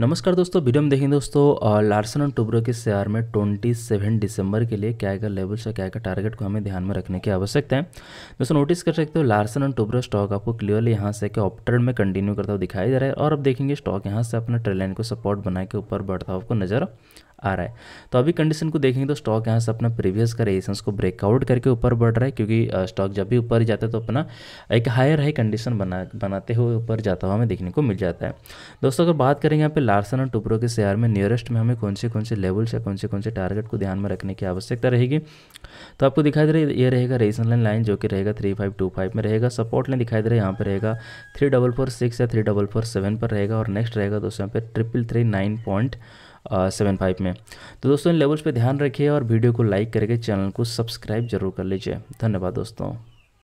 नमस्कार दोस्तों वीडियो में देखेंगे दोस्तों लार्सन एंड टुब्रो के शेयर में 27 दिसंबर के लिए क्या क्या लेवल्स और क्या का टारगेट को हमें ध्यान में रखने की आवश्यकता है दोस्तों नोटिस कर सकते हो लार्सन एंड टुब्रो स्टॉक आपको क्लियरली यहाँ से कि ऑप्टर्न में कंटिन्यू करता हुआ दिखाई दे रहा है और अब देखेंगे स्टॉक यहाँ से अपना ट्रेलाइन को सपोर्ट बना के ऊपर बढ़ता हुआ आपको नजर आ रहा है तो अभी कंडीशन को देखेंगे तो स्टॉक यहाँ से अपना प्रीवियस का रेजिस्टेंस को ब्रेकआउट करके ऊपर बढ़ रहा है क्योंकि स्टॉक जब भी ऊपर जाता है तो अपना एक हायर हाई कंडीशन बना बनाते हुए ऊपर जाता हुआ हमें देखने को मिल जाता है दोस्तों अगर बात करेंगे यहाँ पे लार्सन और टुपरों के शेयर में नियरेस्ट में हमें कौन से कौन से लेवल्स या कौन से कौन से टारगेट को ध्यान में रखने की आवश्यकता रहेगी तो आपको दिखाई दे रहा है ये रहेगा रेजिस्टेंस लाइन लाइन जो कि रहेगा थ्री फाइव टू फाइव में रहेगा सपोर्ट लाइन दिखाई दे रहा है यहाँ पर रहेगा थ्री डबल फोर सिक्स या थ्री डबल फोर सेवन पर रहेगा और नेक्स्ट रहेगा दोस्तों यहाँ पर triple three nine point seven five में तो दोस्तों इन लेवल्स पे ध्यान रखिए और वीडियो को लाइक करके चैनल को सब्सक्राइब जरूर कर लीजिए धन्यवाद दोस्तों